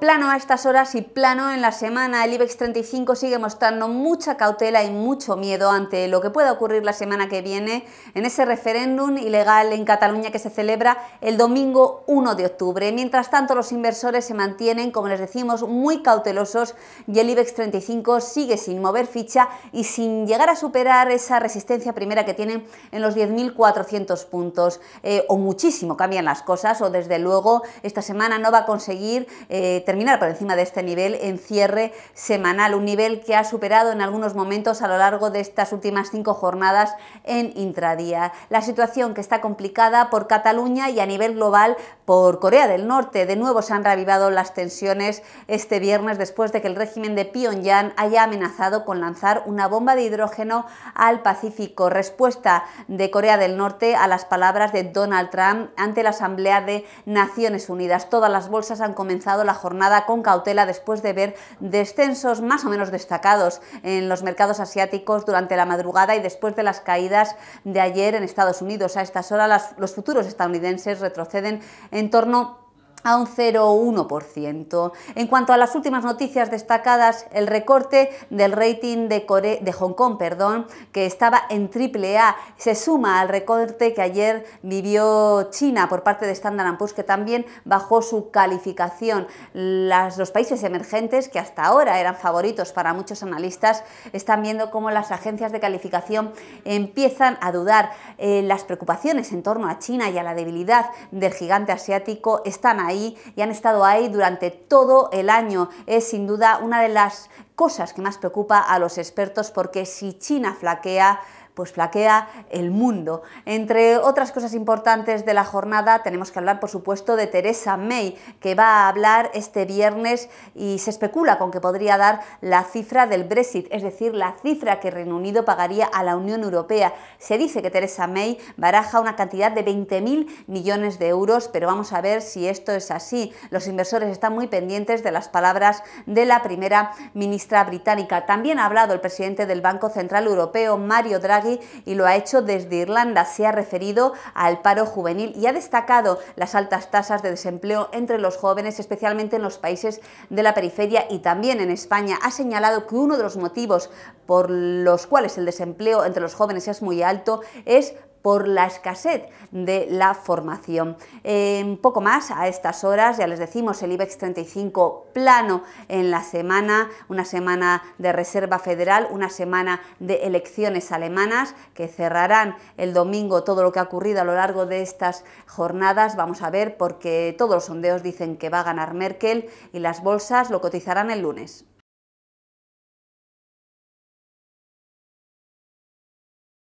Plano a estas horas y plano en la semana. El IBEX 35 sigue mostrando mucha cautela y mucho miedo ante lo que pueda ocurrir la semana que viene en ese referéndum ilegal en Cataluña que se celebra el domingo 1 de octubre. Mientras tanto, los inversores se mantienen, como les decimos, muy cautelosos y el IBEX 35 sigue sin mover ficha y sin llegar a superar esa resistencia primera que tiene en los 10.400 puntos. Eh, o muchísimo cambian las cosas, o desde luego esta semana no va a conseguir. Eh, terminar por encima de este nivel en cierre semanal, un nivel que ha superado en algunos momentos a lo largo de estas últimas cinco jornadas en intradía. La situación que está complicada por Cataluña y a nivel global por Corea del Norte. De nuevo se han reavivado las tensiones este viernes después de que el régimen de Pyongyang haya amenazado con lanzar una bomba de hidrógeno al Pacífico. Respuesta de Corea del Norte a las palabras de Donald Trump ante la Asamblea de Naciones Unidas. Todas las bolsas han comenzado la jornada con cautela después de ver descensos más o menos destacados en los mercados asiáticos durante la madrugada y después de las caídas de ayer en Estados Unidos. A estas horas los futuros estadounidenses retroceden en torno a un 0,1%. En cuanto a las últimas noticias destacadas, el recorte del rating de, de Hong Kong, perdón, que estaba en triple A, se suma al recorte que ayer vivió China por parte de Standard Poor's, que también bajó su calificación. Las, los países emergentes, que hasta ahora eran favoritos para muchos analistas, están viendo cómo las agencias de calificación empiezan a dudar. Eh, las preocupaciones en torno a China y a la debilidad del gigante asiático están ahí y han estado ahí durante todo el año. Es sin duda una de las cosas que más preocupa a los expertos porque si China flaquea, pues flaquea el mundo. Entre otras cosas importantes de la jornada tenemos que hablar por supuesto de Teresa May, que va a hablar este viernes y se especula con que podría dar la cifra del Brexit, es decir, la cifra que Reino Unido pagaría a la Unión Europea. Se dice que Teresa May baraja una cantidad de 20.000 millones de euros, pero vamos a ver si esto es así. Los inversores están muy pendientes de las palabras de la primera ministra británica. También ha hablado el presidente del Banco Central Europeo, Mario Draghi, y lo ha hecho desde Irlanda. Se ha referido al paro juvenil y ha destacado las altas tasas de desempleo entre los jóvenes, especialmente en los países de la periferia y también en España. Ha señalado que uno de los motivos por los cuales el desempleo entre los jóvenes es muy alto es por la escasez de la formación. Eh, poco más a estas horas, ya les decimos, el IBEX 35 plano en la semana, una semana de Reserva Federal, una semana de elecciones alemanas que cerrarán el domingo todo lo que ha ocurrido a lo largo de estas jornadas. Vamos a ver porque todos los sondeos dicen que va a ganar Merkel y las bolsas lo cotizarán el lunes.